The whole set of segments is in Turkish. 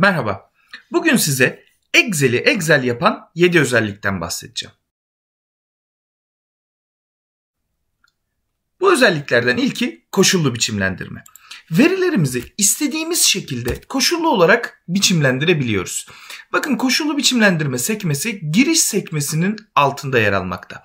Merhaba. Bugün size Excel'i Excel yapan 7 özellikten bahsedeceğim. Bu özelliklerden ilki koşullu biçimlendirme. Verilerimizi istediğimiz şekilde koşullu olarak biçimlendirebiliyoruz. Bakın koşullu biçimlendirme sekmesi giriş sekmesinin altında yer almakta.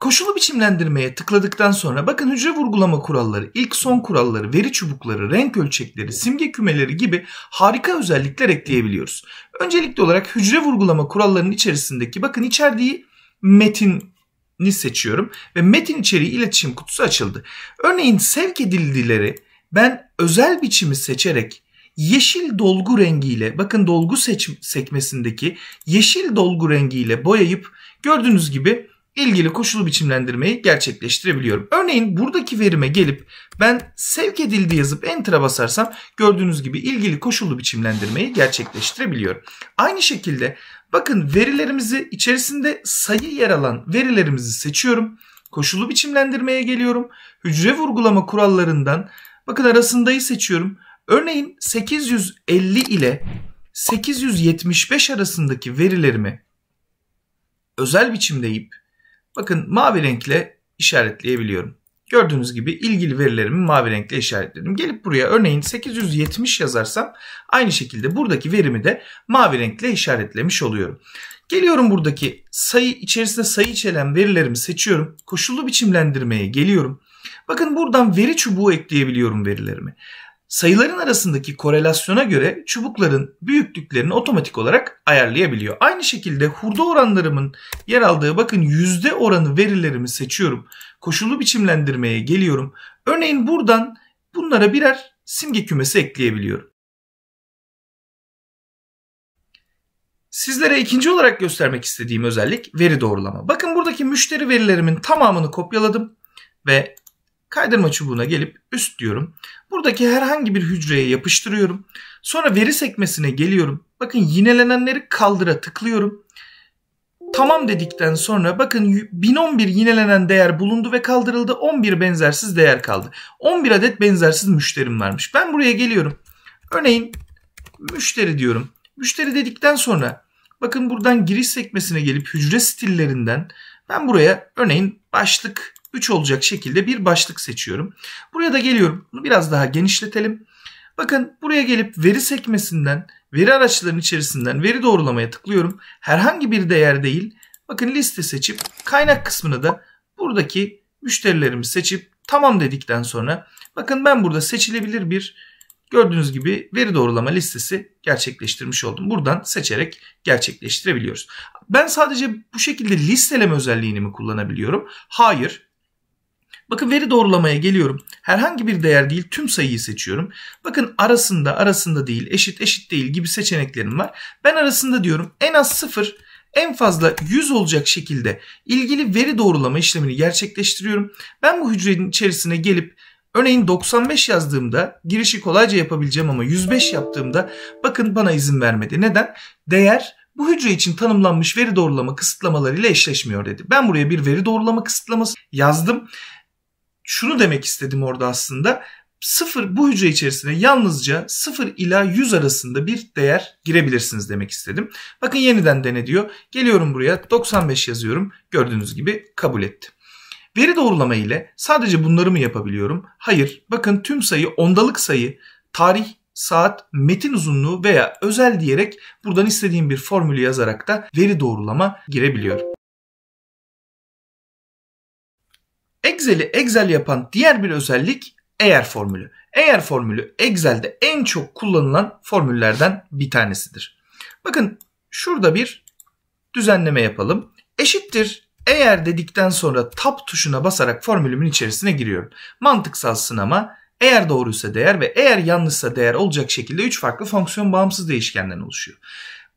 Koşulu biçimlendirmeye tıkladıktan sonra bakın hücre vurgulama kuralları, ilk son kuralları, veri çubukları, renk ölçekleri, simge kümeleri gibi harika özellikler ekleyebiliyoruz. Öncelikli olarak hücre vurgulama kurallarının içerisindeki bakın içerdiği metini seçiyorum ve metin içeriği iletişim kutusu açıldı. Örneğin sevk edildileri ben özel biçimi seçerek yeşil dolgu rengiyle bakın dolgu seç sekmesindeki yeşil dolgu rengiyle boyayıp gördüğünüz gibi ilgili koşulu biçimlendirmeyi gerçekleştirebiliyorum. Örneğin buradaki verime gelip ben sevk edildi yazıp enter'a basarsam gördüğünüz gibi ilgili koşulu biçimlendirmeyi gerçekleştirebiliyorum. Aynı şekilde bakın verilerimizi içerisinde sayı yer alan verilerimizi seçiyorum. Koşulu biçimlendirmeye geliyorum. Hücre vurgulama kurallarından bakın arasındayı seçiyorum. Örneğin 850 ile 875 arasındaki verilerimi özel biçimde Bakın mavi renkle işaretleyebiliyorum. Gördüğünüz gibi ilgili verilerimi mavi renkle işaretledim. Gelip buraya örneğin 870 yazarsam aynı şekilde buradaki verimi de mavi renkle işaretlemiş oluyorum. Geliyorum buradaki sayı içerisinde sayı içeren verilerimi seçiyorum. Koşullu biçimlendirmeye geliyorum. Bakın buradan veri çubuğu ekleyebiliyorum verilerimi sayıların arasındaki korelasyona göre çubukların büyüklüklerini otomatik olarak ayarlayabiliyor. Aynı şekilde hurda oranlarımın yer aldığı bakın yüzde oranı verilerimi seçiyorum. Koşullu biçimlendirmeye geliyorum. Örneğin buradan bunlara birer simge kümesi ekleyebiliyorum. Sizlere ikinci olarak göstermek istediğim özellik veri doğrulama. Bakın buradaki müşteri verilerimin tamamını kopyaladım ve Kaydırma çubuğuna gelip üst diyorum. Buradaki herhangi bir hücreye yapıştırıyorum. Sonra veri sekmesine geliyorum. Bakın yinelenenleri kaldıra tıklıyorum. Tamam dedikten sonra bakın 1011 yinelenen değer bulundu ve kaldırıldı. 11 benzersiz değer kaldı. 11 adet benzersiz müşterim varmış. Ben buraya geliyorum. Örneğin müşteri diyorum. Müşteri dedikten sonra bakın buradan giriş sekmesine gelip hücre stillerinden ben buraya örneğin başlık 3 olacak şekilde bir başlık seçiyorum. Buraya da geliyorum. Bunu biraz daha genişletelim. Bakın buraya gelip veri sekmesinden veri araçlarının içerisinden veri doğrulamaya tıklıyorum. Herhangi bir değer değil. Bakın liste seçip kaynak kısmını da buradaki müşterilerimi seçip tamam dedikten sonra bakın ben burada seçilebilir bir gördüğünüz gibi veri doğrulama listesi gerçekleştirmiş oldum. Buradan seçerek gerçekleştirebiliyoruz. Ben sadece bu şekilde listeleme özelliğini mi kullanabiliyorum? Hayır. Bakın veri doğrulamaya geliyorum. Herhangi bir değer değil tüm sayıyı seçiyorum. Bakın arasında arasında değil eşit eşit değil gibi seçeneklerim var. Ben arasında diyorum en az 0 en fazla 100 olacak şekilde ilgili veri doğrulama işlemini gerçekleştiriyorum. Ben bu hücrenin içerisine gelip örneğin 95 yazdığımda girişi kolayca yapabileceğim ama 105 yaptığımda bakın bana izin vermedi. Neden? Değer bu hücre için tanımlanmış veri doğrulama kısıtlamalarıyla eşleşmiyor dedi. Ben buraya bir veri doğrulama kısıtlaması yazdım şunu demek istedim orada aslında. Sıfır bu hücre içerisine yalnızca 0 ila 100 arasında bir değer girebilirsiniz demek istedim. Bakın yeniden dene diyor. Geliyorum buraya 95 yazıyorum. Gördüğünüz gibi kabul etti. Veri doğrulama ile sadece bunları mı yapabiliyorum? Hayır. Bakın tüm sayı ondalık sayı, tarih, saat, metin uzunluğu veya özel diyerek buradan istediğim bir formülü yazarak da veri doğrulama girebiliyorum. Excel'i Excel yapan diğer bir özellik eğer formülü. Eğer formülü Excel'de en çok kullanılan formüllerden bir tanesidir. Bakın şurada bir düzenleme yapalım. Eşittir eğer dedikten sonra tab tuşuna basarak formülümün içerisine giriyorum. Mantıksal sınama eğer doğruysa değer ve eğer yanlışsa değer olacak şekilde 3 farklı fonksiyon bağımsız değişkenden oluşuyor.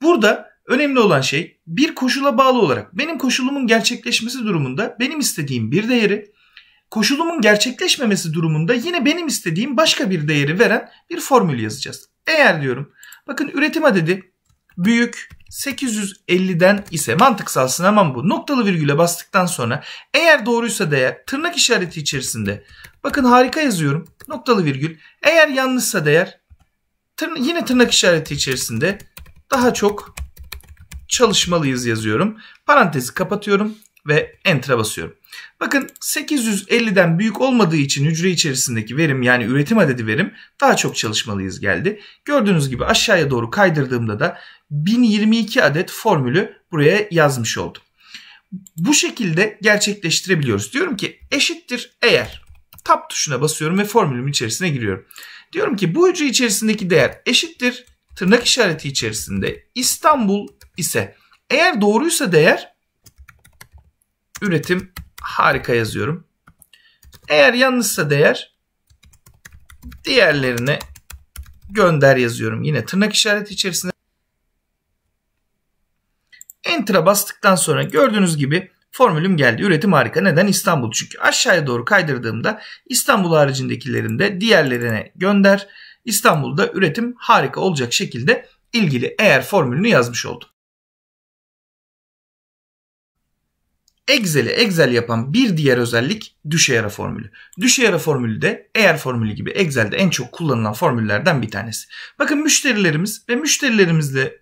Burada önemli olan şey bir koşula bağlı olarak benim koşulumun gerçekleşmesi durumunda benim istediğim bir değeri koşulumun gerçekleşmemesi durumunda yine benim istediğim başka bir değeri veren bir formül yazacağız. Eğer diyorum bakın üretim adedi büyük 850'den ise mantıksal sınamam bu. Noktalı virgüle bastıktan sonra eğer doğruysa değer tırnak işareti içerisinde bakın harika yazıyorum noktalı virgül eğer yanlışsa değer tırna, yine tırnak işareti içerisinde daha çok çalışmalıyız yazıyorum. Parantezi kapatıyorum ve enter'a basıyorum. Bakın 850'den büyük olmadığı için hücre içerisindeki verim yani üretim adedi verim daha çok çalışmalıyız geldi. Gördüğünüz gibi aşağıya doğru kaydırdığımda da 1022 adet formülü buraya yazmış oldum. Bu şekilde gerçekleştirebiliyoruz. Diyorum ki eşittir eğer tab tuşuna basıyorum ve formülümün içerisine giriyorum. Diyorum ki bu hücre içerisindeki değer eşittir tırnak işareti içerisinde İstanbul ise eğer doğruysa değer üretim harika yazıyorum. Eğer yanlışsa değer diğerlerine gönder yazıyorum. Yine tırnak işareti içerisinde. Enter'a bastıktan sonra gördüğünüz gibi formülüm geldi. Üretim harika. Neden? İstanbul. Çünkü aşağıya doğru kaydırdığımda İstanbul haricindekilerini de diğerlerine gönder. İstanbul'da üretim harika olacak şekilde ilgili eğer formülünü yazmış oldum. Excel'i Excel yapan bir diğer özellik düşeyara formülü. Düşeyara formülü de eğer formülü gibi Excel'de en çok kullanılan formüllerden bir tanesi. Bakın müşterilerimiz ve müşterilerimizle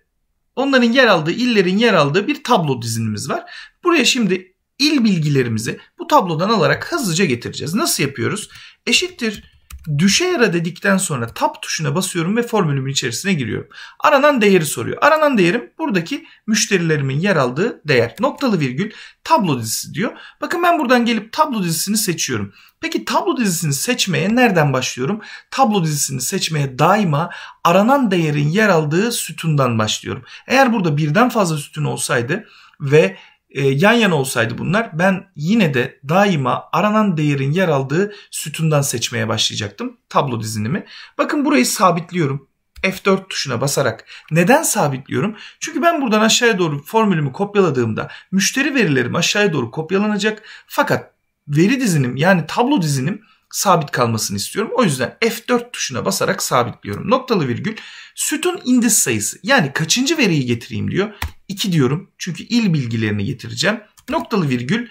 onların yer aldığı illerin yer aldığı bir tablo dizinimiz var. Buraya şimdi il bilgilerimizi bu tablodan alarak hızlıca getireceğiz. Nasıl yapıyoruz? Eşittir Düşe yara dedikten sonra tab tuşuna basıyorum ve formülümün içerisine giriyorum. Aranan değeri soruyor. Aranan değerim buradaki müşterilerimin yer aldığı değer. Noktalı virgül tablo dizisi diyor. Bakın ben buradan gelip tablo dizisini seçiyorum. Peki tablo dizisini seçmeye nereden başlıyorum? Tablo dizisini seçmeye daima aranan değerin yer aldığı sütundan başlıyorum. Eğer burada birden fazla sütun olsaydı ve e, yan yana olsaydı bunlar ben yine de daima aranan değerin yer aldığı sütundan seçmeye başlayacaktım tablo dizinimi. Bakın burayı sabitliyorum. F4 tuşuna basarak neden sabitliyorum? Çünkü ben buradan aşağıya doğru formülümü kopyaladığımda müşteri verilerim aşağıya doğru kopyalanacak. Fakat veri dizinim yani tablo dizinim sabit kalmasını istiyorum. O yüzden F4 tuşuna basarak sabitliyorum. Noktalı virgül sütun indis sayısı yani kaçıncı veriyi getireyim diyor. 2 diyorum. Çünkü il bilgilerini getireceğim. Noktalı virgül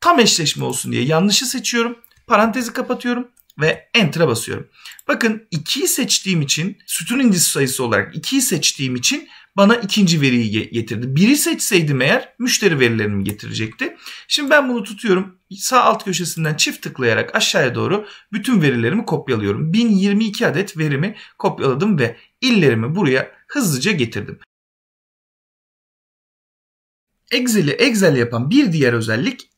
tam eşleşme olsun diye yanlışı seçiyorum. Parantezi kapatıyorum ve Enter'a basıyorum. Bakın 2'yi seçtiğim için sütun incisi sayısı olarak 2'yi seçtiğim için bana ikinci veriyi getirdi. 1'i seçseydim eğer müşteri verilerimi getirecekti. Şimdi ben bunu tutuyorum. Sağ alt köşesinden çift tıklayarak aşağıya doğru bütün verilerimi kopyalıyorum. 1022 adet verimi kopyaladım ve illerimi buraya hızlıca getirdim. Excel'i Excel yapan bir diğer özellik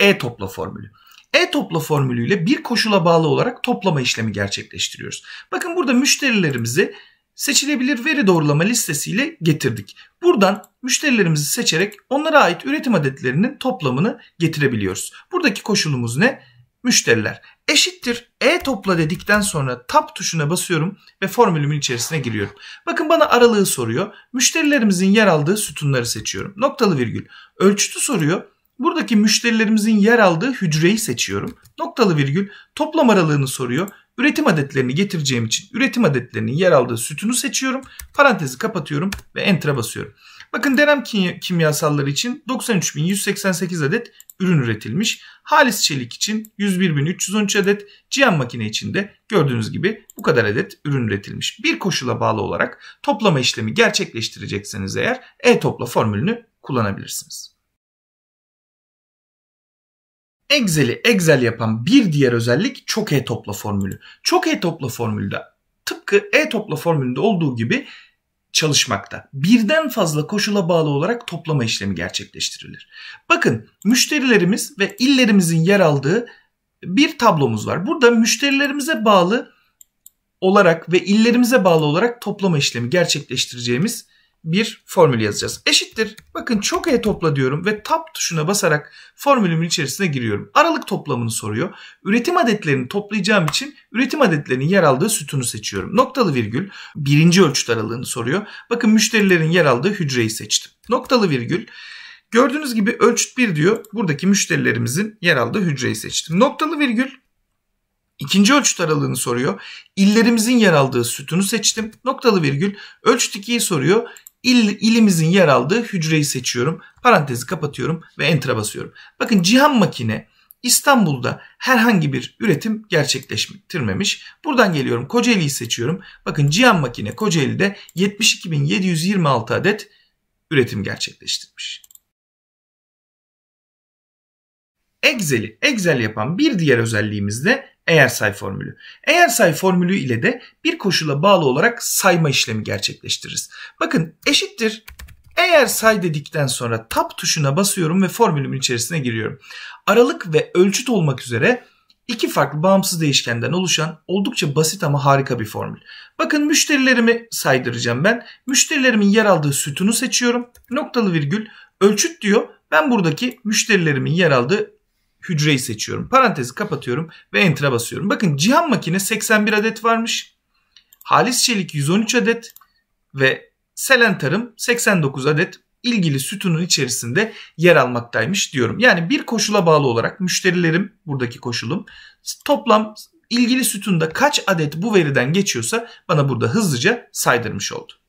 e-topla formülü. E-topla formülüyle bir koşula bağlı olarak toplama işlemi gerçekleştiriyoruz. Bakın burada müşterilerimizi seçilebilir veri doğrulama listesiyle getirdik. Buradan müşterilerimizi seçerek onlara ait üretim adetlerinin toplamını getirebiliyoruz. Buradaki koşulumuz ne? Müşteriler eşittir E topla dedikten sonra tab tuşuna basıyorum ve formülümün içerisine giriyorum. Bakın bana aralığı soruyor. Müşterilerimizin yer aldığı sütunları seçiyorum. Noktalı virgül. Ölçütü soruyor. Buradaki müşterilerimizin yer aldığı hücreyi seçiyorum. Noktalı virgül toplam aralığını soruyor. Üretim adetlerini getireceğim için üretim adetlerinin yer aldığı sütunu seçiyorum. Parantezi kapatıyorum ve enter'a basıyorum. Bakın denem kimyasalları için 93.188 adet ürün üretilmiş. Halis çelik için 101.313 adet, cihan makine için de gördüğünüz gibi bu kadar adet ürün üretilmiş. Bir koşula bağlı olarak toplama işlemi gerçekleştirecekseniz eğer e-topla formülünü kullanabilirsiniz. Excel'i Excel yapan bir diğer özellik çok e-topla formülü. Çok e-topla formülde tıpkı e-topla formülünde olduğu gibi çalışmakta. Birden fazla koşula bağlı olarak toplama işlemi gerçekleştirilir. Bakın müşterilerimiz ve illerimizin yer aldığı bir tablomuz var. Burada müşterilerimize bağlı olarak ve illerimize bağlı olarak toplama işlemi gerçekleştireceğimiz bir formül yazacağız. Eşittir. Bakın çok e topla diyorum ve tab tuşuna basarak formülümün içerisine giriyorum. Aralık toplamını soruyor. Üretim adetlerini toplayacağım için üretim adetlerinin yer aldığı sütunu seçiyorum. Noktalı virgül birinci ölçüt aralığını soruyor. Bakın müşterilerin yer aldığı hücreyi seçtim. Noktalı virgül gördüğünüz gibi ölçüt 1 diyor. Buradaki müşterilerimizin yer aldığı hücreyi seçtim. Noktalı virgül İkinci ölçüt aralığını soruyor. İllerimizin yer aldığı sütunu seçtim. Noktalı virgül. Ölçüt 2'yi soruyor il, ilimizin yer aldığı hücreyi seçiyorum. Parantezi kapatıyorum ve enter'a basıyorum. Bakın Cihan Makine İstanbul'da herhangi bir üretim gerçekleştirmemiş. Buradan geliyorum Kocaeli'yi seçiyorum. Bakın Cihan Makine Kocaeli'de 72.726 adet üretim gerçekleştirmiş. Excel'i Excel yapan bir diğer özelliğimiz de eğer say formülü. Eğer say formülü ile de bir koşula bağlı olarak sayma işlemi gerçekleştiririz. Bakın eşittir eğer say dedikten sonra tab tuşuna basıyorum ve formülümün içerisine giriyorum. Aralık ve ölçüt olmak üzere iki farklı bağımsız değişkenden oluşan oldukça basit ama harika bir formül. Bakın müşterilerimi saydıracağım ben. Müşterilerimin yer aldığı sütunu seçiyorum. Noktalı virgül ölçüt diyor. Ben buradaki müşterilerimin yer aldığı hücreyi seçiyorum. Parantezi kapatıyorum ve enter'a basıyorum. Bakın Cihan makine 81 adet varmış. Halis çelik 113 adet ve selen tarım 89 adet ilgili sütunun içerisinde yer almaktaymış diyorum. Yani bir koşula bağlı olarak müşterilerim buradaki koşulum toplam ilgili sütunda kaç adet bu veriden geçiyorsa bana burada hızlıca saydırmış oldu.